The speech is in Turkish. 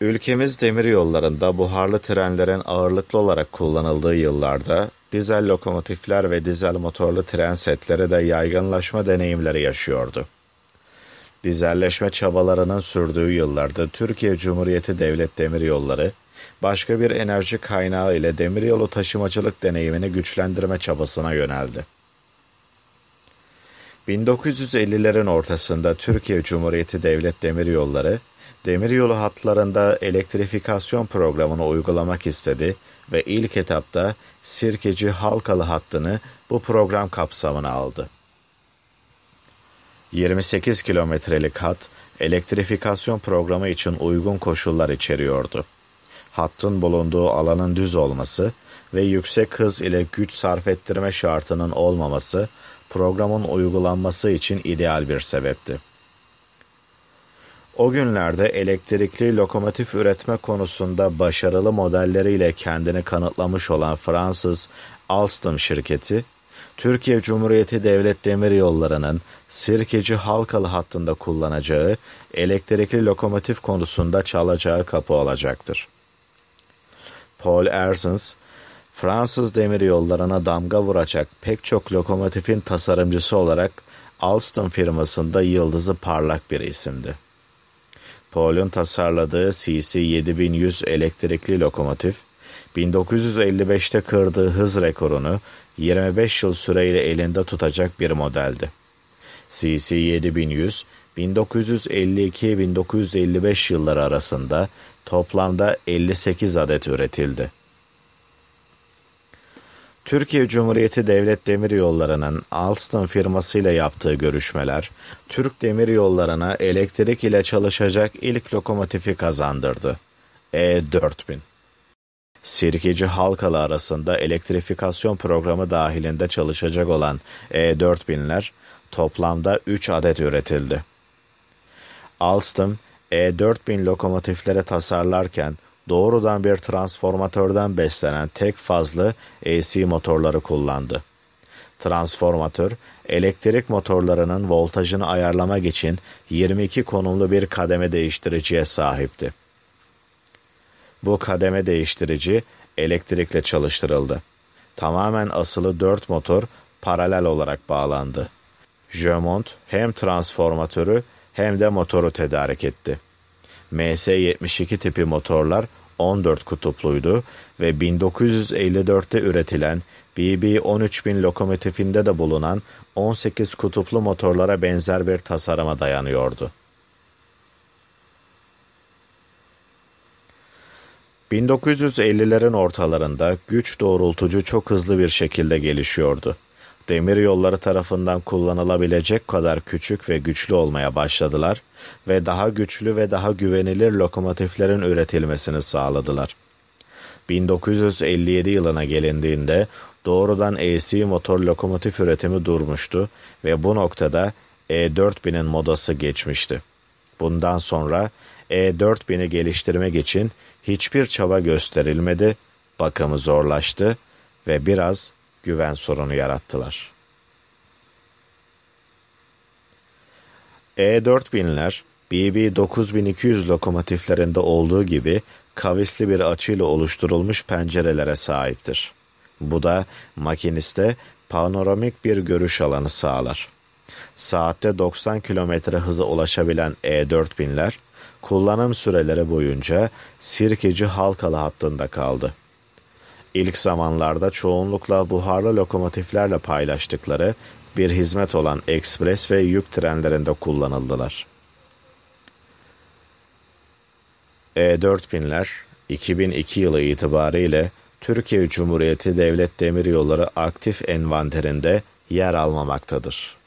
Ülkemiz demir yollarında buharlı trenlerin ağırlıklı olarak kullanıldığı yıllarda dizel lokomotifler ve dizel motorlu tren setleri de yaygınlaşma deneyimleri yaşıyordu. Dizelleşme çabalarının sürdüğü yıllarda Türkiye Cumhuriyeti Devlet Demir Yolları başka bir enerji kaynağı ile demiryolu taşımacılık deneyimini güçlendirme çabasına yöneldi. 1950'lerin ortasında Türkiye Cumhuriyeti Devlet Demiryolları, demiryolu hatlarında elektrifikasyon programını uygulamak istedi ve ilk etapta Sirkeci Halkalı hattını bu program kapsamına aldı. 28 kilometrelik hat elektrifikasyon programı için uygun koşullar içeriyordu. Hattın bulunduğu alanın düz olması ve yüksek hız ile güç sarf ettirme şartının olmaması programın uygulanması için ideal bir sebepti. O günlerde elektrikli lokomotif üretme konusunda başarılı modelleriyle kendini kanıtlamış olan Fransız Alstom şirketi, Türkiye Cumhuriyeti Devlet Demiryolları'nın Sirkeci Halkalı hattında kullanacağı elektrikli lokomotif konusunda çalacağı kapı olacaktır. Paul Ersens, Fransız demiryollarına damga vuracak pek çok lokomotifin tasarımcısı olarak Alstom firmasında yıldızı parlak bir isimdi. Paul'un tasarladığı CC 7100 elektrikli lokomotif, 1955'te kırdığı hız rekorunu 25 yıl süreyle elinde tutacak bir modeldi. CC 7100, 1952-1955 yılları arasında toplamda 58 adet üretildi. Türkiye Cumhuriyeti Devlet Demir Yolları'nın Alstom firmasıyla yaptığı görüşmeler, Türk Demir Yolları'na elektrik ile çalışacak ilk lokomotifi kazandırdı. E4000. Sirkeci halkalı arasında elektrifikasyon programı dahilinde çalışacak olan E4000'ler toplamda 3 adet üretildi. Alstom, E4000 lokomotiflere tasarlarken doğrudan bir transformatörden beslenen tek fazlı AC motorları kullandı. Transformatör, elektrik motorlarının voltajını ayarlamak için 22 konumlu bir kademe değiştiriciye sahipti. Bu kademe değiştirici elektrikle çalıştırıldı. Tamamen asılı 4 motor paralel olarak bağlandı. Jömont hem transformatörü hem de motoru tedarik etti. MS-72 tipi motorlar 14 kutupluydu ve 1954'te üretilen BB-13000 lokomotifinde de bulunan 18 kutuplu motorlara benzer bir tasarıma dayanıyordu. 1950'lerin ortalarında güç doğrultucu çok hızlı bir şekilde gelişiyordu demir yolları tarafından kullanılabilecek kadar küçük ve güçlü olmaya başladılar ve daha güçlü ve daha güvenilir lokomotiflerin üretilmesini sağladılar. 1957 yılına gelindiğinde doğrudan AC motor lokomotif üretimi durmuştu ve bu noktada E4000'in modası geçmişti. Bundan sonra E4000'i geliştirmek için hiçbir çaba gösterilmedi, bakımı zorlaştı ve biraz güven sorunu yarattılar. E4000'ler BB 9200 lokomotiflerinde olduğu gibi kavisli bir açıyla oluşturulmuş pencerelere sahiptir. Bu da makiniste panoramik bir görüş alanı sağlar. Saatte 90 km hıza ulaşabilen E4000'ler kullanım süreleri boyunca Sirkeci Halkalı hattında kaldı. İlk zamanlarda çoğunlukla buharlı lokomotiflerle paylaştıkları bir hizmet olan ekspres ve yük trenlerinde kullanıldılar. E4000'ler 2002 yılı itibariyle Türkiye Cumhuriyeti Devlet Demiryolları aktif envanterinde yer almamaktadır.